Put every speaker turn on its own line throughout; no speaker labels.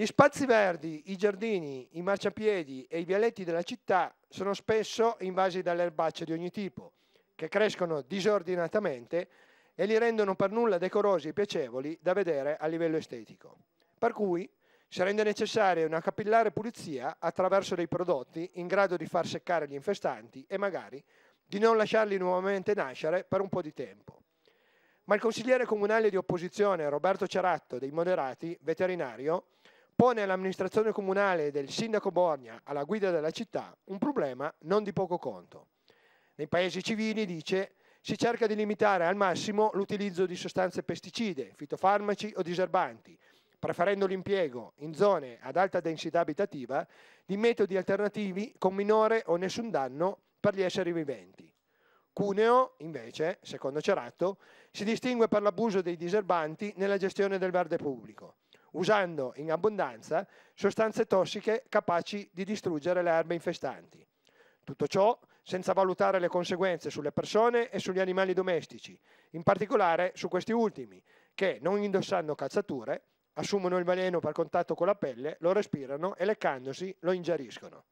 Gli spazi verdi, i giardini, i marciapiedi e i vialetti della città sono spesso invasi dalle erbacce di ogni tipo, che crescono disordinatamente e li rendono per nulla decorosi e piacevoli da vedere a livello estetico. Per cui si rende necessaria una capillare pulizia attraverso dei prodotti in grado di far seccare gli infestanti e magari di non lasciarli nuovamente nascere per un po' di tempo. Ma il consigliere comunale di opposizione Roberto Ceratto dei Moderati, veterinario, pone all'amministrazione comunale del sindaco Borgna, alla guida della città, un problema non di poco conto. Nei paesi civili, dice, si cerca di limitare al massimo l'utilizzo di sostanze pesticide, fitofarmaci o diserbanti, preferendo l'impiego in zone ad alta densità abitativa di metodi alternativi con minore o nessun danno per gli esseri viventi. Cuneo, invece, secondo Ceratto, si distingue per l'abuso dei diserbanti nella gestione del verde pubblico, usando in abbondanza sostanze tossiche capaci di distruggere le erbe infestanti. Tutto ciò senza valutare le conseguenze sulle persone e sugli animali domestici, in particolare su questi ultimi, che non indossando calzature, assumono il veleno per contatto con la pelle, lo respirano e leccandosi lo ingeriscono.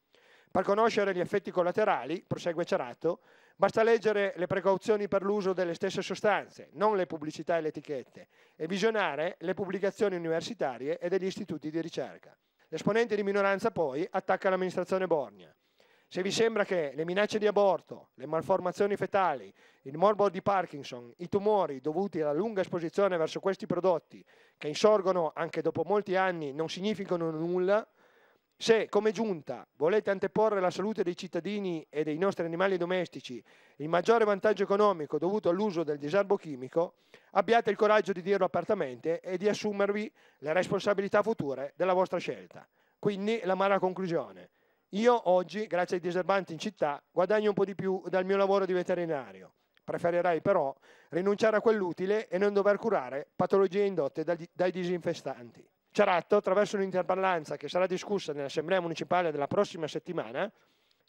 Per conoscere gli effetti collaterali, prosegue Cerato, Basta leggere le precauzioni per l'uso delle stesse sostanze, non le pubblicità e le etichette, e visionare le pubblicazioni universitarie e degli istituti di ricerca. L'esponente di minoranza poi attacca l'amministrazione borgna. Se vi sembra che le minacce di aborto, le malformazioni fetali, il morbo di Parkinson, i tumori dovuti alla lunga esposizione verso questi prodotti, che insorgono anche dopo molti anni, non significano nulla, se come giunta volete anteporre la salute dei cittadini e dei nostri animali domestici il maggiore vantaggio economico dovuto all'uso del disarbo chimico, abbiate il coraggio di dirlo apertamente e di assumervi le responsabilità future della vostra scelta. Quindi la mala conclusione. Io oggi, grazie ai diserbanti in città, guadagno un po' di più dal mio lavoro di veterinario. Preferirei però rinunciare a quell'utile e non dover curare patologie indotte dai disinfestanti. Ceratto, attraverso un'interpellanza che sarà discussa nell'Assemblea Municipale della prossima settimana,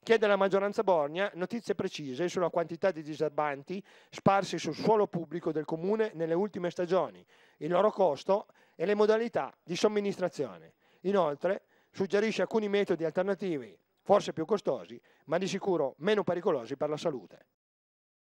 chiede alla maggioranza borgna notizie precise sulla quantità di diserbanti sparsi sul suolo pubblico del Comune nelle ultime stagioni, il loro costo e le modalità di somministrazione. Inoltre, suggerisce alcuni metodi alternativi, forse più costosi, ma di sicuro meno pericolosi per la salute.